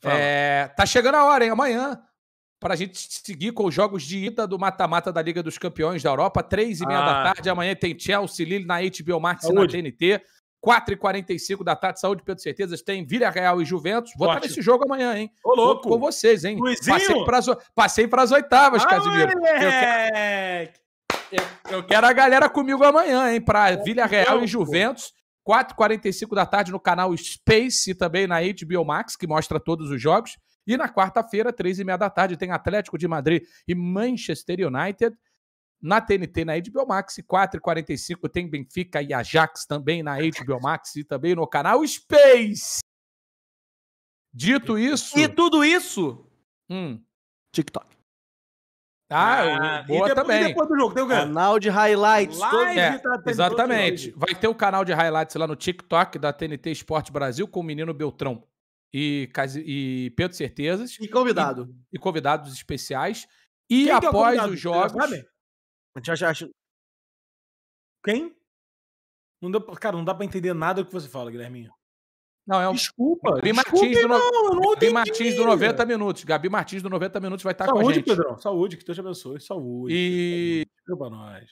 Tó, é, tá chegando a hora, hein? Amanhã. Para a gente seguir com os jogos de ida do mata-mata da Liga dos Campeões da Europa, três e meia ah. da tarde. Amanhã tem Chelsea, Lille na HBO Max e na TNT. 4h45 da tarde, saúde, Pedro Certezas, tem Vila Real e Juventus. Vou tá Ótimo. estar nesse jogo amanhã, hein? Ô, louco! com vocês, hein? Luizinho. Passei para as passei pras oitavas, Casimiro. Eu, quero... eu, eu quero a galera comigo amanhã, hein? Para Vila Real e Juventus. 4h45 da tarde no canal Space e também na HBO Max, que mostra todos os jogos. E na quarta-feira, 3h30 da tarde, tem Atlético de Madrid e Manchester United. Na TNT, na HBO Max, e 4h45 tem Benfica e Ajax também na HBO Max e também no canal Space. Dito isso... E tudo isso... Hum. TikTok. Ah, ah boa e depois, também. E depois do jogo, tem o quê? Canal de highlights. Live é, tá exatamente. Vai ter o um canal de highlights lá no TikTok da TNT Esporte Brasil com o menino Beltrão e, e Pedro Certezas. E convidado. E, e convidados especiais. E Quem é após é os jogos. Já, já, já. Quem? Não deu, cara, não dá pra entender nada do que você fala, Guilherminho. Não, é um... Desculpa. Gabi desculpa, Martins, não, do, no... Gabi Martins do 90 Minutos. Gabi Martins do 90 Minutos vai estar tá Saúde, com a gente. Saúde, Pedrão. Saúde, que Deus te abençoe. Saúde. E... nós.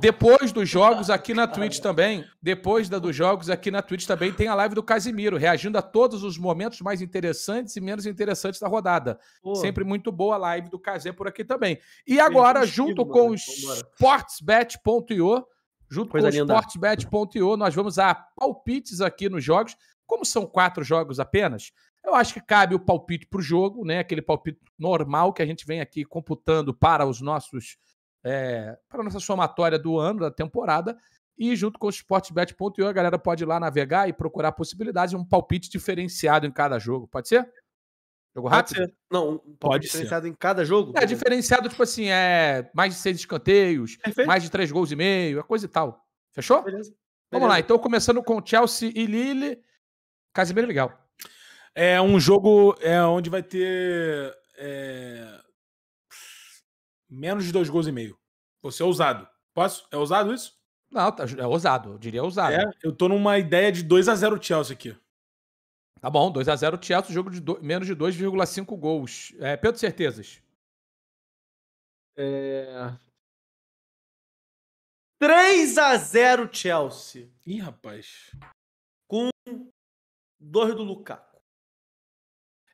Depois dos jogos tá aqui na Twitch também, depois da, dos jogos aqui na Twitch também tem a live do Casimiro, reagindo a todos os momentos mais interessantes e menos interessantes da rodada. Pô. Sempre muito boa a live do Casé por aqui também. E agora, junto com o sportsbet.io, junto Coisa com o sportsbet.io, nós vamos a palpites aqui nos jogos. Como são quatro jogos apenas, eu acho que cabe o palpite para o jogo, né? Aquele palpite normal que a gente vem aqui computando para os nossos é, para a nossa somatória do ano, da temporada. E junto com o sportbet.io, a galera pode ir lá navegar e procurar possibilidades, um palpite diferenciado em cada jogo. Pode ser? Jogo rápido? Pode ser. Não, um pode diferenciado ser. em cada jogo? É, diferenciado, tipo assim, é mais de seis escanteios, Perfeito. mais de três gols e meio, a é coisa e tal. Fechou? Beleza. Vamos Beleza. lá, então começando com Chelsea e Lille. Casa bem é legal. É um jogo é, onde vai ter é, menos de dois gols e meio. Você é ousado. Posso? É ousado isso? Não, tá, é ousado. Eu diria ousado. É, eu tô numa ideia de 2 x 0 Chelsea aqui. Tá bom, 2 x 0 Chelsea, jogo de do, menos de 2,5 gols. É, Pedro, certezas? É... 3 x 0 Chelsea. Ih, rapaz dois do Lukaku.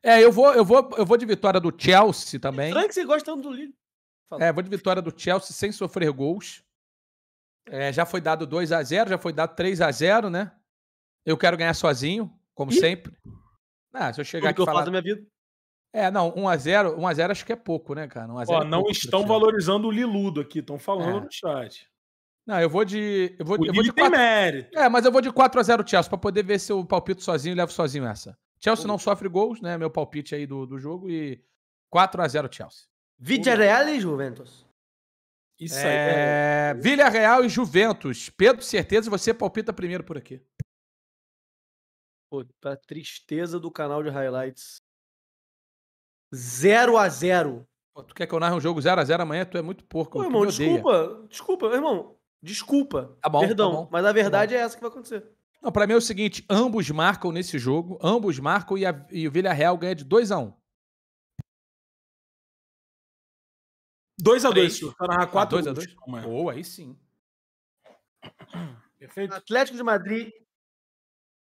É, eu vou, eu vou, eu vou de vitória do Chelsea também. Frank, você gosta tanto do Lille. É, vou de vitória do Chelsea sem sofrer gols. É, já foi dado 2 a 0 já foi dado 3 a 0 né? Eu quero ganhar sozinho, como Ih. sempre. Ah, se eu chegar Tudo aqui que eu falar... faço minha vida. É, não, 1x0, 1x0 acho que é pouco, né, cara? 1 a 0 Ó, é não estão assim. valorizando o Liludo aqui, estão falando é. no chat. Não, eu vou de. Eu vou, o eu vou de tem mérito. É, mas eu vou de 4x0 Chelsea, pra poder ver se eu palpito sozinho e levo sozinho essa. Chelsea Pô. não sofre gols, né? Meu palpite aí do, do jogo. E 4x0 Chelsea. Villarreal é e Juventus. Isso aí. É... é... Villarreal e Juventus. Pedro, certeza você palpita primeiro por aqui. Pô, pra tá tristeza do canal de highlights. 0 x 0 Tu quer que eu narre um jogo 0 x 0 amanhã? Tu é muito porco. Ô, irmão, desculpa. Desculpa, irmão. Desculpa. Tá bom, tá perdão. Tá bom, mas a tá verdade tá é essa que vai acontecer. Não, pra mim é o seguinte: ambos marcam nesse jogo, ambos marcam e, a, e o Villarreal ganha de 2x1. 2x2, pra 4 x 2 Boa, aí sim. Perfeito. Atlético de Madrid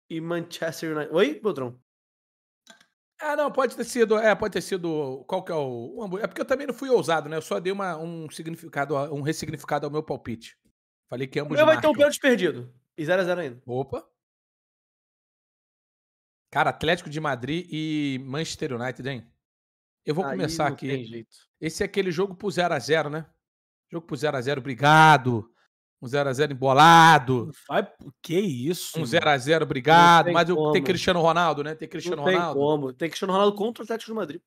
e Manchester United. Oi, Bodrão? Ah, não, pode ter sido. É, pode ter sido. Qual que é o. É porque eu também não fui ousado, né? Eu só dei uma, um significado, um ressignificado ao meu palpite. Falei que ambos. O vai ter um pênalti perdido. E 0x0 ainda. Opa. Cara, Atlético de Madrid e Manchester United, hein? Eu vou Aí começar aqui. Tem jeito. Esse é aquele jogo pro 0x0, né? Jogo pro 0x0, obrigado. Um 0x0 embolado. Vai, que isso? Um 0x0, obrigado. Mas eu, tem Cristiano Ronaldo, né? Tem Cristiano não Ronaldo. Tem como. Tem Cristiano Ronaldo contra o Atlético de Madrid.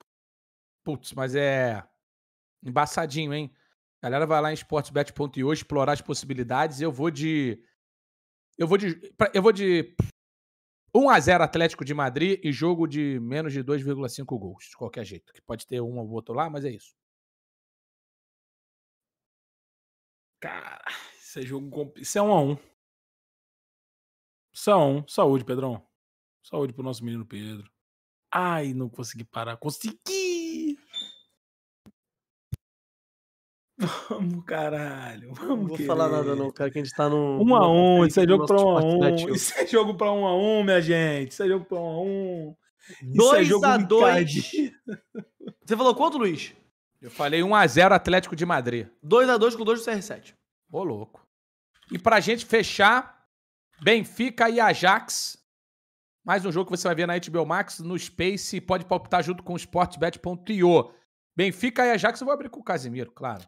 Putz, mas é. Embaçadinho, hein? Galera, vai lá em sportsbet.io explorar as possibilidades. Eu vou de eu vou de eu vou de 1 a 0 Atlético de Madrid e jogo de menos de 2,5 gols, de qualquer jeito, que pode ter um ou outro lá, mas é isso. Cara, isso é jogo. Isso é um a um. Isso é um. Saúde, Pedrão. Saúde pro nosso menino Pedro. Ai, não consegui parar. Consegui! Vamos, caralho. Vamos não vou querer. falar nada, não, cara, que a gente tá no. 1 x 1 isso é jogo pra 1 x 1 Isso é jogo pra 1 x 1 minha gente. Isso é jogo pra 1 x 1 2x2. É Você falou quanto, Luiz? Eu falei 1x0 Atlético de Madrid. 2x2 com 2 do CR7. Ô, louco. E pra gente fechar, Benfica e Ajax. Mais um jogo que você vai ver na HBO Max, no Space, pode palpitar junto com o sportbet.io. Benfica e Ajax, eu vou abrir com o Casimiro, claro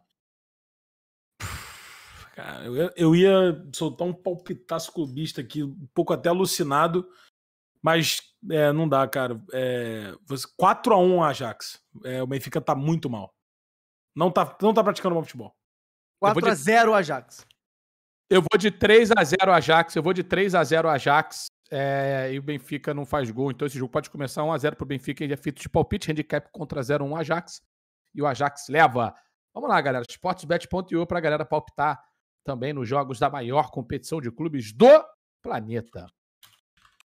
cara. Eu, eu ia soltar um palpitaço clubista aqui, um pouco até alucinado, mas é, não dá, cara. É, 4x1 Ajax. É, o Benfica tá muito mal. Não tá, não tá praticando bom futebol. 4x0 de... Ajax. Eu vou de 3x0 Ajax. Eu vou de 3x0 Ajax. É, e o Benfica não faz gol. Então esse jogo pode começar 1x0 pro Benfica. E é feito de palpite, handicap contra 0x1 Ajax. E o Ajax leva. Vamos lá, galera. Sportsbet.io pra galera palpitar também nos jogos da maior competição de clubes do planeta.